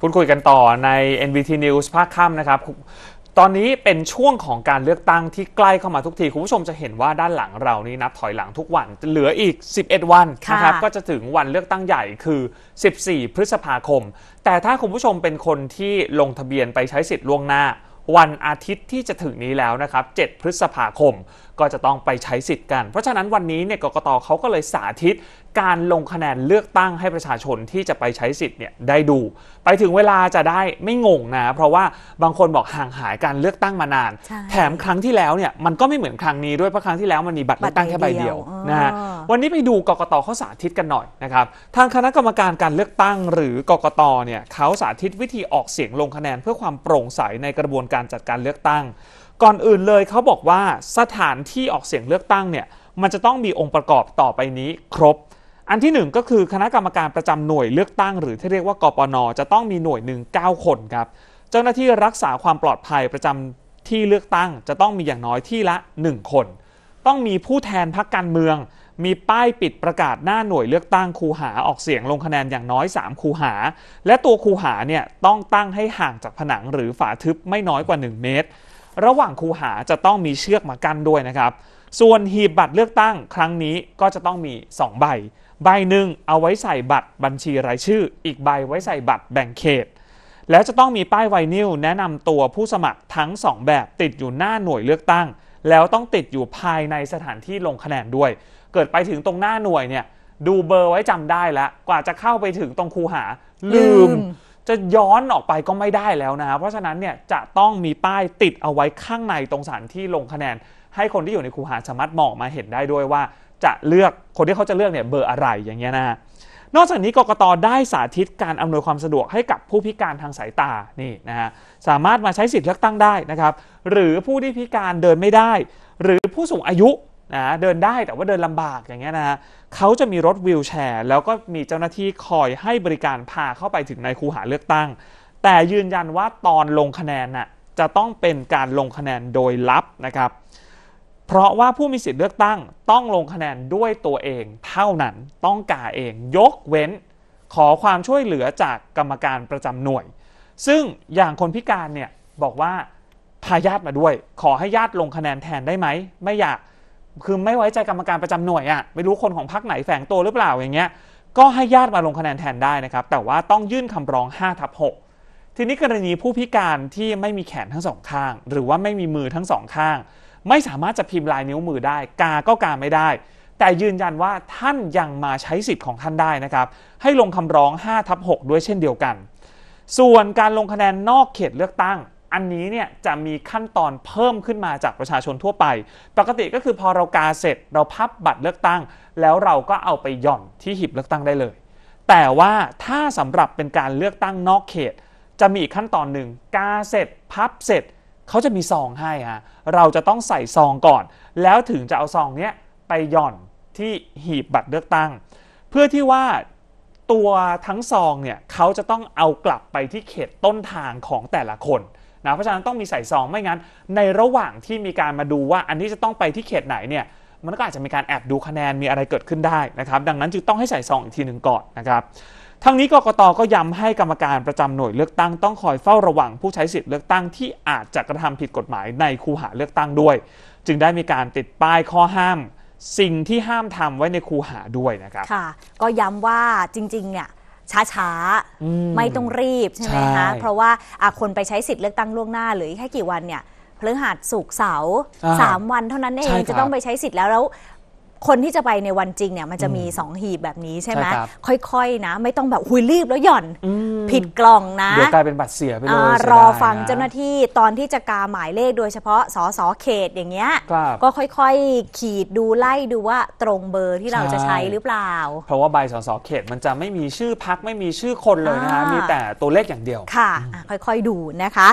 พูดคุยกันต่อใน NBT News ภาคค่ำนะครับ ตอนนี้เป็นช่วงของการเลือกตั้งที่ใกล้เข้ามาทุกที คุณผู้ชมจะเห็นว่าด้านหลังเรานี้นับถอยหลังทุกวันเหลืออีก 11 วันนะครับ ก็จะถึงวันเลือกตั้งใหญ่คือ 14 พฤษภาคม แต่ถ้าคุณผู้ชมเป็นคนที่ลงทะเบียนไปใช้สิทธิ์ล่วงหน้า วันอาทิตย์ที่จะถึงนี้แล้วนะครับ 7 พฤษภาคม ก็จะต้องไปใช้สิทธิ์กัน เพราะฉะนั้นวันนี้เนี่ย กกตเขาก็เลยสาธิตการลงคะแนนเลือกตั้งให้ประชาชนที่จะไปใช้สิทธิ์เนี่ยได้ดูไปถึงเวลาจะได้ไม่งงนะ เพราะว่าบางคนบอกห่างหายการเลือกตั้งมานาน แถมครั้งที่แล้วเนี่ยมันก็ไม่เหมือนครั้งนี้ด้วยเพราะครั้งที่แล้วมันมีบัตรเลือกตั้งแค่ใบเดียวนะฮะวันนี้ไปดูกกตเขาสาธิตกันหน่อยนะครับ ทางคณะกรรมการการเลือกตั้งหรือกกตเนี่ยเขาสาธิตวิธีออกเสียงลงคะแนนเพื่อความโปร่งใสในกระบวนการจัดการเลือกตั้ง ก่อนอื่นเลยเขาบอกว่าสถานที่ออกเสียงเลือกตั้งเนี่ยมันจะต้องมีองค์ประกอบต่อไปนี้ครบอันที่ 1 ก็คือคณะกรรมการประจำหน่วยเลือกตั้งหรือที่เรียกว่ากปน จะต้องมีหน่วยหนึ่ง9 คนครับเจ้าหน้าที่รักษาความปลอดภัยประจำที่เลือกตั้งจะต้องมีอย่างน้อยที่ละ 1 คน ต้องมีผู้แทนพักการเมือง มีป้ายปิดประกาศหน้าหน่วยเลือกตั้งคูหาออกเสียงลงคะแนนอย่างน้อย 3 คูหา และตัวคูหาเนี่ยต้องตั้งให้ห่างจากผนังหรือฝาทึบไม่น้อยกว่า 1 เมตรระหว่างคูหาจะต้องมีเชือกมากั้นด้วยนะครับ ส่วนหีบบัตรเลือกตั้งครั้งนี้ก็จะต้องมี2ใบใบหนึ่งเอาไว้ใส่บัตรบัญชีรายชื่อ อีกใบไว้ใส่บัตรแบ่งเขต แล้วจะต้องมีป้ายไวนิลแนะนำตัวผู้สมัครทั้ง2แบบติดอยู่หน้าหน่วยเลือกตั้ง แล้วต้องติดอยู่ภายในสถานที่ลงคะแนนด้วย เกิดไปถึงตรงหน้าหน่วยเนี่ยดูเบอร์ไว้จำได้แล้ว กว่าจะเข้าไปถึงตรงคูหาลืมลมจะย้อนออกไปก็ไม่ได้แล้วนะเพราะฉะนั้นเนี่ยจะต้องมีป้ายติดเอาไว้ข้างในตรงสถานที่ลงคะแนน ให้คนที่อยู่ในคูหาสามารถมองมาเห็นได้ด้วยว่า จะเลือกคนที่เขาจะเลือกเนี่ยเบอร์อะไรอย่างเงี้ยนะนอกจากนี้กกตได้สาธิตการอำนวยความสะดวกให้กับผู้พิการทางสายตานี่นะฮะสามารถมาใช้สิทธิ์เลือกตั้งได้นะครับ หรือผู้ที่พิการเดินไม่ได้ หรือผู้สูงอายุนะเดินได้แต่ว่าเดินลำบากอย่างเงี้ยนะเขาจะมีรถวิลแชร์ แล้วก็มีเจ้าหน้าที่คอยให้บริการพาเข้าไปถึงในคูหาเลือกตั้ง แต่ยืนยันว่าตอนลงคะแนนน่ะจะต้องเป็นการลงคะแนนโดยลับนะครับ เพราะว่าผู้มีสิทธิ์เลือกตั้งต้องลงคะแนนด้วยตัวเอง เท่านั้นต้องกาเองยกเว้น ขอความช่วยเหลือจากกรรมการประจำหน่วย ซึ่งอย่างคนพิการเนี่ยบอกว่าพาญาติมาด้วย ขอให้ญาติลงคะแนนแทนได้ไหมไม่อยากคือไม่ไว้ใจกรรมการประจำหน่วยอะ่ะไม่รู้คนของพรรคไหนแฝงตัวหรือเปล่าอย่างเงี้ยก็ให้ญาติมาลงคะแนนแทนได้นะครับแต่ว่าต้องยื่นคำร้อง5ทับ6ทีนี้กรณีผู้พิการที่ไม่มีแขนทั้งสองข้าง หรือว่าไม่มีมือทั้งสองข้าง ไม่สามารถจะพิมพ์ลายนิ้วมือได้กาก็กาไม่ได้ แต่ยืนยันว่าท่านยังมาใช้สิทธิ์ของท่านได้นะครับให้ลงคำร้อง5ทับ6ด้วยเช่นเดียวกัน ส่วนการลงคะแนนนอกเขตเลือกตั้งอันนี้เนี่ยจะมีขั้นตอนเพิ่มขึ้นมาจากประชาชนทั่วไป ปกติก็คือพอเรากาเสร็จเราพับบัตรเลือกตั้ง แล้วเราก็เอาไปหย่อนที่หีบเลือกตั้งได้เลย แต่ว่าถ้าสำหรับเป็นการเลือกตั้งนอกเขต จะมีอีกขั้นตอนหนึ่งกาเสร็จพับเสร็จเขาจะมีซองให้ฮะเราจะต้องใส่ซองก่อน แล้วถึงจะเอาซองเนี้ยไปหย่อนที่หีบบัตรเลือกตั้ง เพื่อที่ว่าตัวทั้งซองเนี่ยเขาจะต้องเอากลับไปที่เขตต้นทางของแต่ละคนนะเพราะฉะนั้นต้องมีใส่ซองไม่งั้นในระหว่างที่มีการมาดูว่าอันนี้จะต้องไปที่เขตไหนเนี่ยมันก็อาจจะมีการแอบดูคะแนนมีอะไรเกิดขึ้นได้นะครับ ดังนั้นจึงต้องให้ใส่ซองอีกทีหนึ่งก่อนนะครับทั้งนี้กกตก็ย้ำให้กรรมการประจำหน่วยเลือกตั้งต้องคอยเฝ้าระวังผู้ใช้สิทธิ์เลือกตั้งที่อาจจะกระทำผิดกฎหมายในคูหาเลือกตั้งด้วย จึงได้มีการติดป้ายข้อห้าม สิ่งที่ห้ามทำไว้ในคูหาด้วยนะครับค่ะก็ย้ำว่าจริงๆเนี่ยช้าๆ ไม่ต้องรีบใช่ไหมคะ เพราะว่าคนไปใช้สิทธิ์เลือกตั้งล่วงหน้าหรือแค่กี่วันเนี่ยเพลิงหัดสุกเสาสามวันเท่านั้นเองจะต้องไปใช้สิทธิ์แล้วแล้วคนที่จะไปในวันจริงเนี่ยมันจะมีสองหีบแบบนี้ใช่ไหมค่อย ๆ นะ ไม่ต้องแบบหุยรีบแล้วหย่อนอผิดกล่องนะ เดี๋ยวกลายเป็นบัตรเสียไปเลยรอฟังเจ้าหน้าที่ตอนที่จะกาหมายเลขโดยเฉพาะสอสอเขตอย่างเงี้ย ก็ค่อย ๆขีดดูไล่ดูว่าตรงเบอร์ที่เราจะใช้หรือเปล่า เพราะว่าใบสสเขตมันจะไม่มีชื่อพักไม่มีชื่อคนเลยนะะมีแต่ตัวเลขอย่างเดียวค่ะค่อยๆดูนะคะ